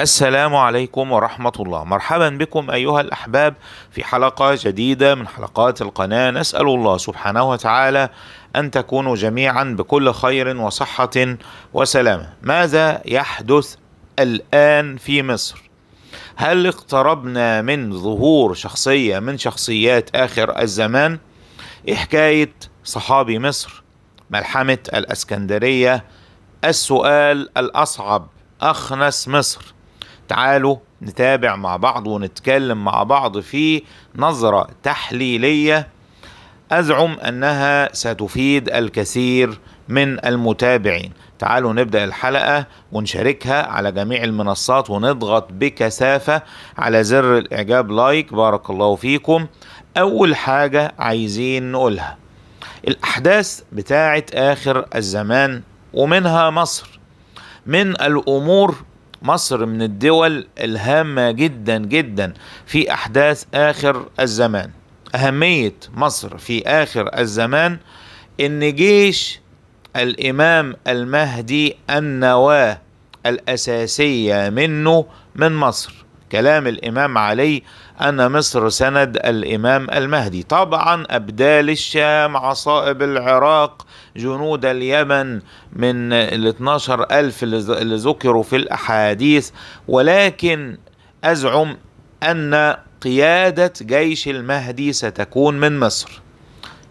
السلام عليكم ورحمة الله مرحبا بكم أيها الأحباب في حلقة جديدة من حلقات القناة نسأل الله سبحانه وتعالى أن تكونوا جميعا بكل خير وصحة وسلامة ماذا يحدث الآن في مصر؟ هل اقتربنا من ظهور شخصية من شخصيات آخر الزمان؟ حكاية صحابي مصر ملحمة الأسكندرية السؤال الأصعب أخنس مصر تعالوا نتابع مع بعض ونتكلم مع بعض في نظرة تحليلية أزعم أنها ستفيد الكثير من المتابعين تعالوا نبدأ الحلقة ونشاركها على جميع المنصات ونضغط بكثافة على زر الإعجاب لايك بارك الله فيكم أول حاجة عايزين نقولها الأحداث بتاعة آخر الزمان ومنها مصر من الأمور مصر من الدول الهامة جدا جدا في أحداث آخر الزمان أهمية مصر في آخر الزمان إن جيش الإمام المهدي النواة الأساسية منه من مصر كلام الإمام علي أن مصر سند الإمام المهدي طبعا أبدال الشام عصائب العراق جنود اليمن من ال 12 ألف اللي ذكروا في الأحاديث ولكن أزعم أن قيادة جيش المهدي ستكون من مصر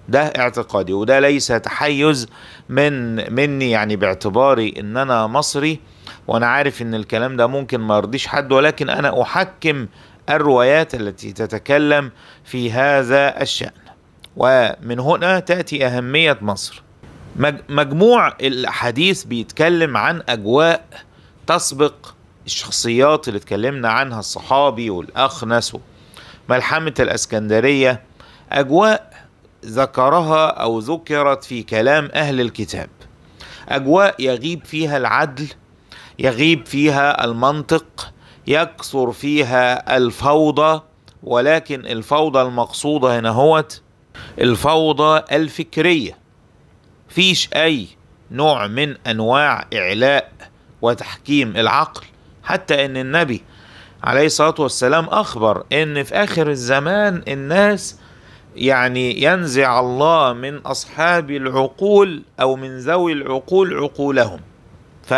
ده اعتقادي وده ليس تحيز من مني يعني باعتباري ان انا مصري وانا عارف ان الكلام ده ممكن ما يرضيش حد ولكن انا احكم الروايات التي تتكلم في هذا الشأن ومن هنا تأتي أهمية مصر مجموع الحديث بيتكلم عن أجواء تسبق الشخصيات اللي اتكلمنا عنها الصحابي والأخنس ملحمة الأسكندرية أجواء ذكرها أو ذكرت في كلام أهل الكتاب أجواء يغيب فيها العدل يغيب فيها المنطق يكثر فيها الفوضى ولكن الفوضى المقصودة هنا هوت الفوضى الفكرية فيش أي نوع من أنواع إعلاء وتحكيم العقل حتى أن النبي عليه الصلاة والسلام أخبر أن في آخر الزمان الناس يعني ينزع الله من أصحاب العقول أو من ذوي العقول عقولهم ف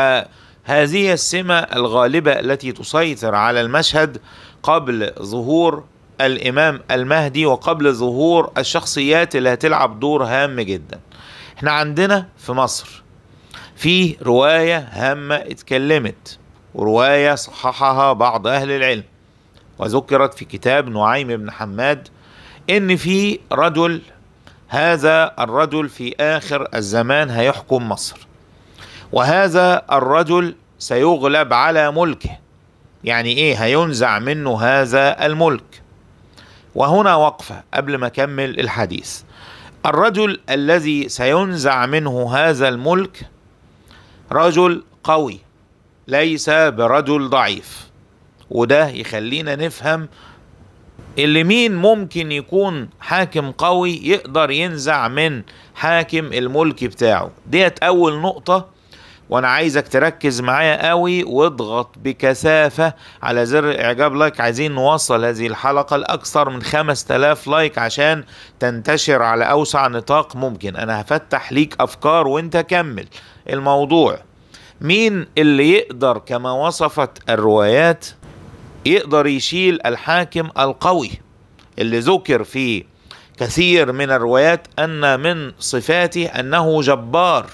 هذه السمة الغالبة التي تسيطر على المشهد قبل ظهور الإمام المهدي وقبل ظهور الشخصيات اللي هتلعب دور هام جدا احنا عندنا في مصر في رواية هامة اتكلمت ورواية صححها بعض أهل العلم وذكرت في كتاب نعيم بن حماد إن في رجل هذا الرجل في آخر الزمان هيحكم مصر وهذا الرجل سيغلب على ملكه يعني ايه هينزع منه هذا الملك وهنا وقفه قبل ما اكمل الحديث الرجل الذي سينزع منه هذا الملك رجل قوي ليس برجل ضعيف وده يخلينا نفهم اللي مين ممكن يكون حاكم قوي يقدر ينزع من حاكم الملك بتاعه ديت اول نقطه وانا عايزك تركز معايا قوي واضغط بكثافة على زر اعجاب لايك عايزين نوصل هذه الحلقة لاكثر من 5000 لايك عشان تنتشر على اوسع نطاق ممكن انا هفتح ليك افكار وانت كمل الموضوع مين اللي يقدر كما وصفت الروايات يقدر يشيل الحاكم القوي اللي ذكر في كثير من الروايات ان من صفاته انه جبار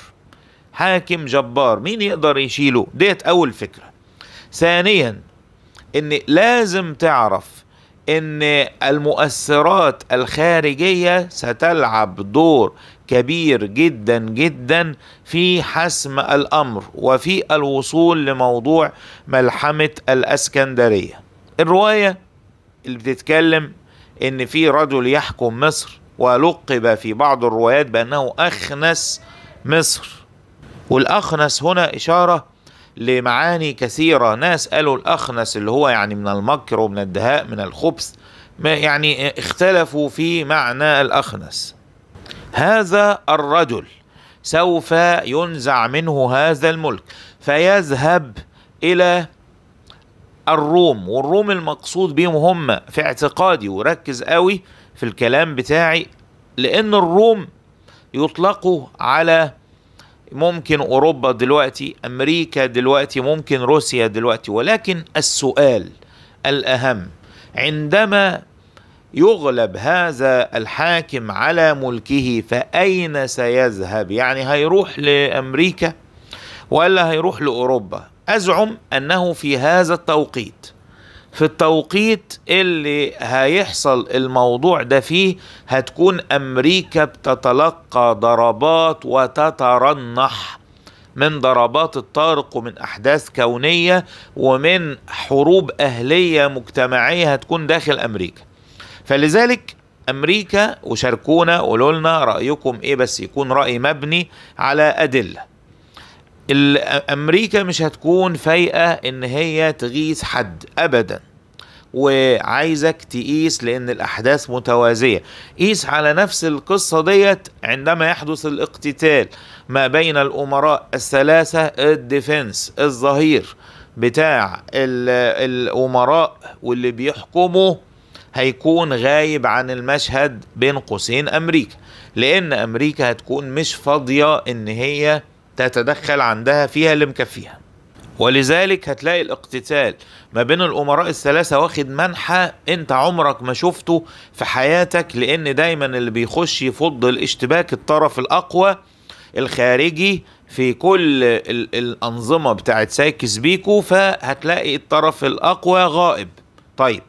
حاكم جبار مين يقدر يشيله ديت اول فكره ثانيا ان لازم تعرف ان المؤثرات الخارجيه ستلعب دور كبير جدا جدا في حسم الامر وفي الوصول لموضوع ملحمه الاسكندريه الروايه اللي بتتكلم ان في رجل يحكم مصر ولقب في بعض الروايات بانه اخنس مصر والأخنس هنا إشارة لمعاني كثيرة ناس قالوا الأخنس اللي هو يعني من المكر ومن الدهاء من الخبث ما يعني اختلفوا في معنى الأخنس هذا الرجل سوف ينزع منه هذا الملك فيذهب إلى الروم والروم المقصود بهم هم في اعتقادي وركز قوي في الكلام بتاعي لأن الروم يطلقوا على ممكن اوروبا دلوقتي امريكا دلوقتي ممكن روسيا دلوقتي ولكن السؤال الاهم عندما يغلب هذا الحاكم على ملكه فاين سيذهب يعني هيروح لامريكا ولا هيروح لاوروبا ازعم انه في هذا التوقيت في التوقيت اللي هيحصل الموضوع ده فيه هتكون امريكا بتتلقى ضربات وتترنح من ضربات الطارق ومن احداث كونيه ومن حروب اهليه مجتمعيه هتكون داخل امريكا فلذلك امريكا وشاركونا قولوا لنا رايكم ايه بس يكون راي مبني على ادله امريكا مش هتكون فايقه ان هي تغيث حد ابدا وعايزك تقيس لان الاحداث متوازيه قيس على نفس القصه ديت عندما يحدث الاقتتال ما بين الامراء الثلاثه الديفنس الظهير بتاع الامراء واللي بيحكموا هيكون غايب عن المشهد بين قوسين امريكا لان امريكا هتكون مش فاضيه ان هي تتدخل عندها فيها اللي مكفيها ولذلك هتلاقي الاقتتال ما بين الامراء الثلاثه واخد منحى انت عمرك ما شفته في حياتك لان دايما اللي بيخش يفض الاشتباك الطرف الاقوى الخارجي في كل الانظمه بتاعت سايكس بيكو فهتلاقي الطرف الاقوى غائب طيب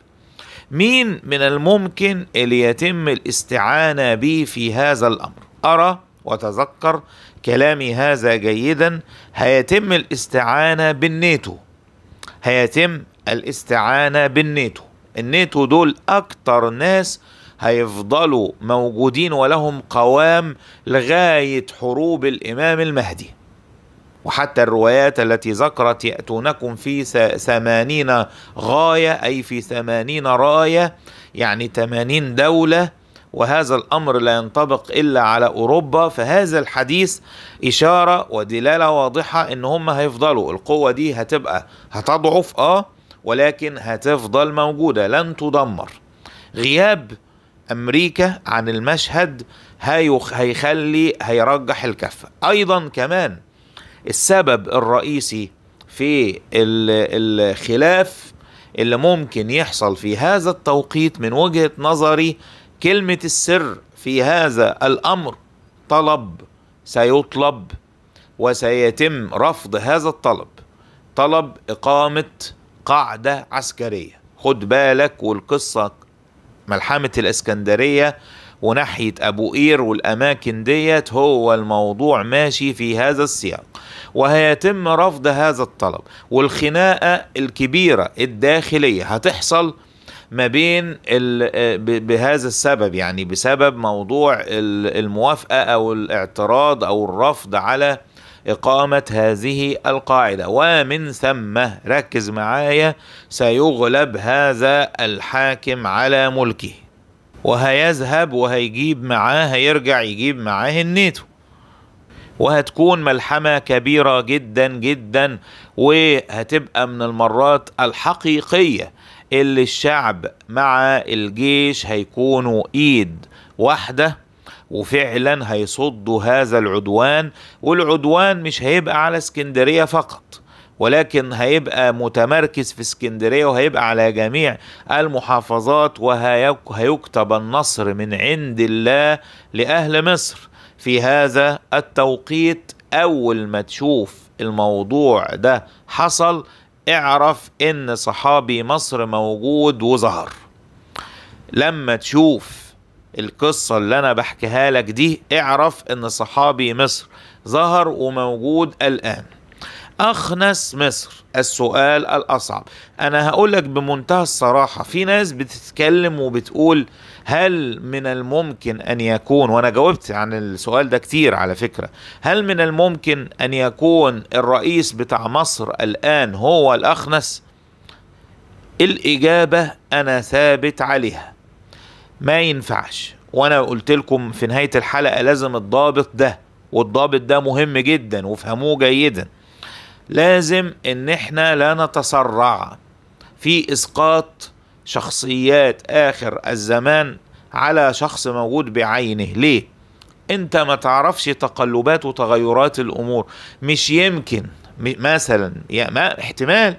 مين من الممكن اللي يتم الاستعانه به في هذا الامر ارى وتذكر كلامي هذا جيدا هيتم الاستعانة بالنيتو هيتم الاستعانة بالنيتو النيتو دول أكتر ناس هيفضلوا موجودين ولهم قوام لغاية حروب الإمام المهدي وحتى الروايات التي ذكرت يأتونكم في ثمانين غاية أي في ثمانين راية يعني ثمانين دولة وهذا الامر لا ينطبق الا على اوروبا فهذا الحديث اشاره ودلاله واضحه ان هم هيفضلوا القوه دي هتبقى هتضعف اه ولكن هتفضل موجوده لن تدمر غياب امريكا عن المشهد هيخلي هيرجح الكفه ايضا كمان السبب الرئيسي في الخلاف اللي ممكن يحصل في هذا التوقيت من وجهه نظري كلمه السر في هذا الامر طلب سيطلب وسيتم رفض هذا الطلب طلب اقامه قاعده عسكريه خد بالك والقصه ملحمه الاسكندريه وناحية أبو قير والأماكن ديت هو الموضوع ماشي في هذا السياق وهيتم رفض هذا الطلب والخناقة الكبيرة الداخلية هتحصل ما بين آه، بهذا السبب يعني بسبب موضوع الموافقه او الاعتراض او الرفض على إقامة هذه القاعدة ومن ثم ركز معايا سيغلب هذا الحاكم على ملكه وهيذهب وهيجيب معاه هيرجع يجيب معاه النيتو وهتكون ملحمة كبيرة جدا جدا وهتبقى من المرات الحقيقية اللي الشعب مع الجيش هيكونوا ايد واحده وفعلا هيصدوا هذا العدوان والعدوان مش هيبقى على اسكندريه فقط ولكن هيبقى متمركز في اسكندريه وهيبقى على جميع المحافظات وهيكتب النصر من عند الله لاهل مصر في هذا التوقيت اول ما تشوف الموضوع ده حصل اعرف ان صحابي مصر موجود وظهر لما تشوف القصة اللي انا بحكيها لك دي اعرف ان صحابي مصر ظهر وموجود الان أخنس مصر السؤال الأصعب أنا هقول لك بمنتهى الصراحة في ناس بتتكلم وبتقول هل من الممكن أن يكون وأنا جاوبت عن السؤال ده كتير على فكرة هل من الممكن أن يكون الرئيس بتاع مصر الآن هو الأخنس الإجابة أنا ثابت عليها ما ينفعش وأنا قلت لكم في نهاية الحلقة لازم الضابط ده والضابط ده مهم جدا وافهموه جيدا لازم ان احنا لا نتسرع في اسقاط شخصيات اخر الزمان على شخص موجود بعينه ليه انت ما تعرفش تقلبات وتغيرات الامور مش يمكن مثلا يا ما احتمال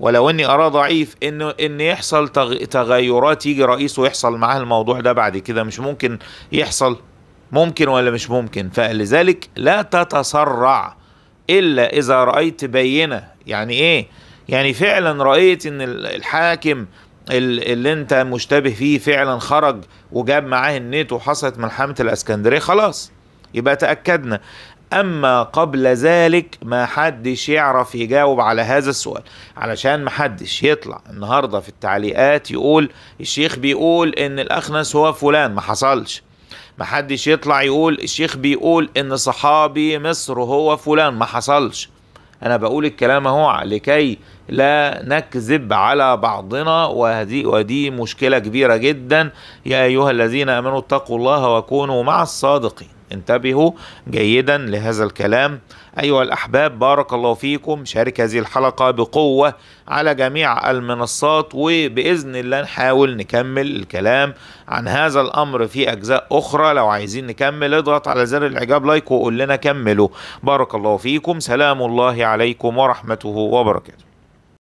ولو اني اراه ضعيف انه ان يحصل تغيرات يجي رئيس ويحصل معاه الموضوع ده بعد كده مش ممكن يحصل ممكن ولا مش ممكن فلذلك لا تتسرع إلا إذا رأيت بينة يعني إيه؟ يعني فعلا رأيت إن الحاكم اللي أنت مشتبه فيه فعلا خرج وجاب معاه النت وحصلت ملحمة الأسكندرية خلاص يبقى تأكدنا أما قبل ذلك ما حدش يعرف يجاوب على هذا السؤال علشان ما حدش يطلع النهاردة في التعليقات يقول الشيخ بيقول إن الأخنس هو فلان ما حصلش محدش يطلع يقول الشيخ بيقول ان صحابي مصر هو فلان ما حصلش انا بقول الكلام اهو لكي لا نكذب على بعضنا وهدي ودي مشكله كبيره جدا يا ايها الذين امنوا اتقوا الله وكونوا مع الصادقين انتبهوا جيدا لهذا الكلام أيها الأحباب بارك الله فيكم شارك هذه الحلقة بقوة على جميع المنصات وبإذن الله نحاول نكمل الكلام عن هذا الأمر في أجزاء أخرى لو عايزين نكمل اضغط على زر الإعجاب لايك وقول لنا كملوا بارك الله فيكم سلام الله عليكم ورحمته وبركاته